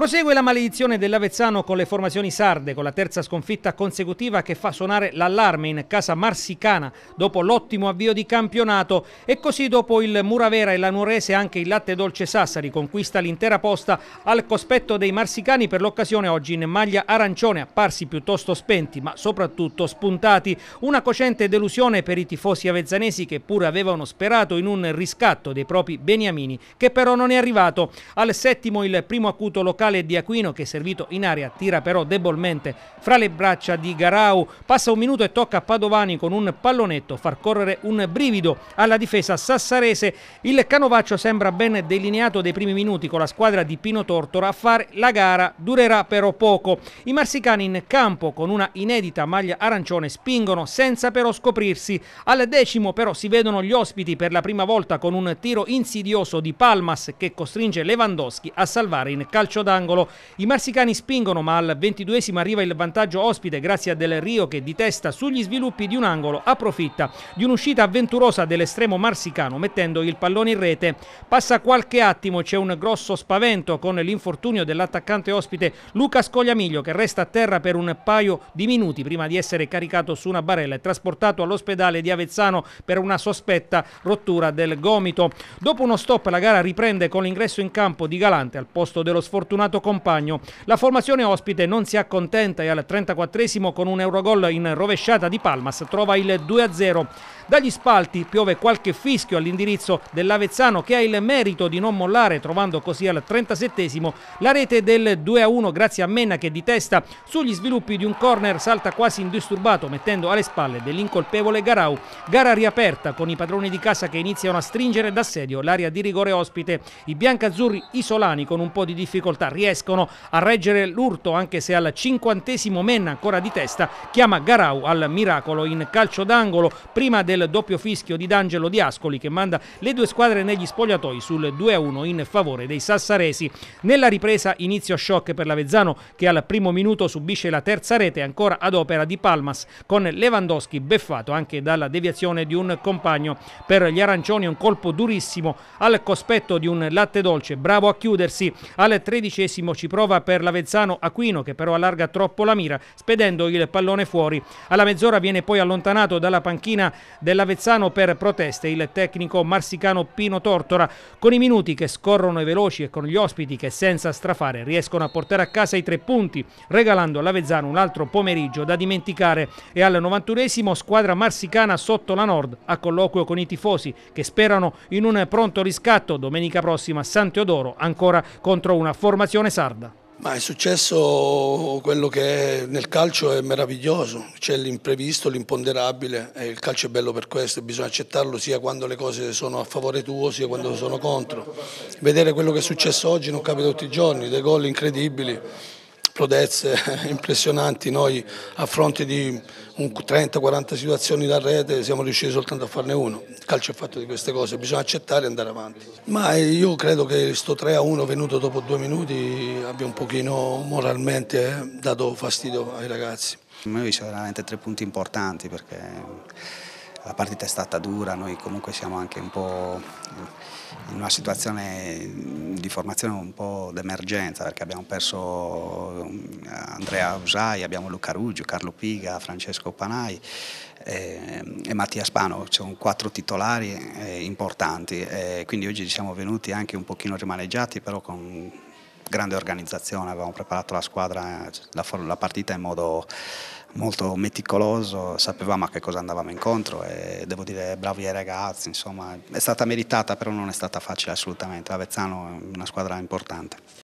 Prosegue la maledizione dell'Avezzano con le formazioni sarde, con la terza sconfitta consecutiva che fa suonare l'allarme in casa marsicana dopo l'ottimo avvio di campionato e così dopo il Muravera e la Nurese anche il Latte Dolce Sassari conquista l'intera posta al cospetto dei marsicani per l'occasione oggi in maglia arancione, apparsi piuttosto spenti ma soprattutto spuntati. Una cocente delusione per i tifosi avezzanesi che pure avevano sperato in un riscatto dei propri beniamini che però non è arrivato. Al settimo il primo acuto locale laterale di Aquino che è servito in aria, tira però debolmente fra le braccia di Garau, passa un minuto e tocca a Padovani con un pallonetto far correre un brivido alla difesa sassarese. Il canovaccio sembra ben delineato dei primi minuti con la squadra di Pino Tortora a fare la gara, durerà però poco. I marsicani in campo con una inedita maglia arancione spingono senza però scoprirsi. Al decimo però si vedono gli ospiti per la prima volta con un tiro insidioso di Palmas che costringe Lewandowski a salvare in calcio d'angolo d'angolo. I marsicani spingono, ma al 22esimo arriva il vantaggio ospite grazie a Del Rio che di testa sugli sviluppi di un angolo approfitta di un'uscita avventurosa dell'estremo marsicano mettendo il pallone in rete. Passa qualche attimo, c'è un grosso spavento con l'infortunio dell'attaccante ospite Luca Scogliamiglio che resta a terra per un paio di minuti prima di essere caricato su una barella e trasportato all'ospedale di Avezzano per una sospetta rottura del gomito. Dopo uno stop la gara riprende con l'ingresso in campo di Galante al posto dello sfortunato fortunato compagno. La formazione ospite non si accontenta e al 34esimo con un Eurogol in rovesciata di Palmas trova il 2-0. Dagli spalti piove qualche fischio all'indirizzo dell'Avezzano che ha il merito di non mollare trovando così al 37esimo la rete del 2-1 grazie a Menna che di testa sugli sviluppi di un corner salta quasi indisturbato mettendo alle spalle dell'incolpevole Garau. Gara riaperta con i padroni di casa che iniziano a stringere d'assedio l'area di rigore ospite. I biancazzurri isolani con un po' di difficoltà riescono a reggere l'urto anche se al cinquantesimo Menna ancora di testa chiama Garau al miracolo in calcio d'angolo prima del doppio fischio di D'Angelo di Ascoli che manda le due squadre negli spogliatoi sul 2-1 in favore dei sassaresi. Nella ripresa inizio shock per l'Avezzano che al primo minuto subisce la terza rete ancora ad opera di Palmas con Lewandowski beffato anche dalla deviazione di un compagno. Per gli arancioni un colpo durissimo al cospetto di un latte dolce, bravo a chiudersi al 13 tredicesimo ci prova per l'Avezzano Aquino che però allarga troppo la mira spedendo il pallone fuori. Alla mezz'ora viene poi allontanato dalla panchina dell'Avezzano per proteste il tecnico marsicano Pino Tortora con i minuti che scorrono i veloci e con gli ospiti che senza strafare riescono a portare a casa i tre punti regalando all'Avezzano un altro pomeriggio da dimenticare e al 91esimo squadra marsicana sotto la Nord a colloquio con i tifosi che sperano in un pronto riscatto domenica prossima a San Teodoro ancora contro una formazione situazione sarda? Ma è successo quello che nel calcio è meraviglioso, c'è l'imprevisto, l'imponderabile, il calcio è bello per questo, bisogna accettarlo sia quando le cose sono a favore tuo sia quando sono contro. Vedere quello che è successo oggi non capita tutti i giorni, dei gol incredibili prodezze impressionanti, noi a fronte di 30-40 situazioni da rete siamo riusciti soltanto a farne uno, il calcio è fatto di queste cose, bisogna accettare e andare avanti. Ma io credo che questo 3-1 venuto dopo due minuti abbia un pochino moralmente eh, dato fastidio ai ragazzi. Per me sono veramente tre punti importanti perché la partita è stata dura, noi comunque siamo anche un po' in una situazione di formazione un po' d'emergenza perché abbiamo perso um, Andrea Usai, abbiamo Luca Ruggio, Carlo Piga, Francesco Panai ehm, e, Mattia Spano, sono quattro titolari eh, importanti, eh, quindi oggi siamo venuti anche un pochino rimaneggiati però con grande organizzazione, avevamo preparato la squadra, la partita in modo molto meticoloso, sapevamo a che cosa andavamo incontro e devo dire bravi ai ragazzi, insomma è stata meritata però non è stata facile assolutamente, l'Avezzano è una squadra importante.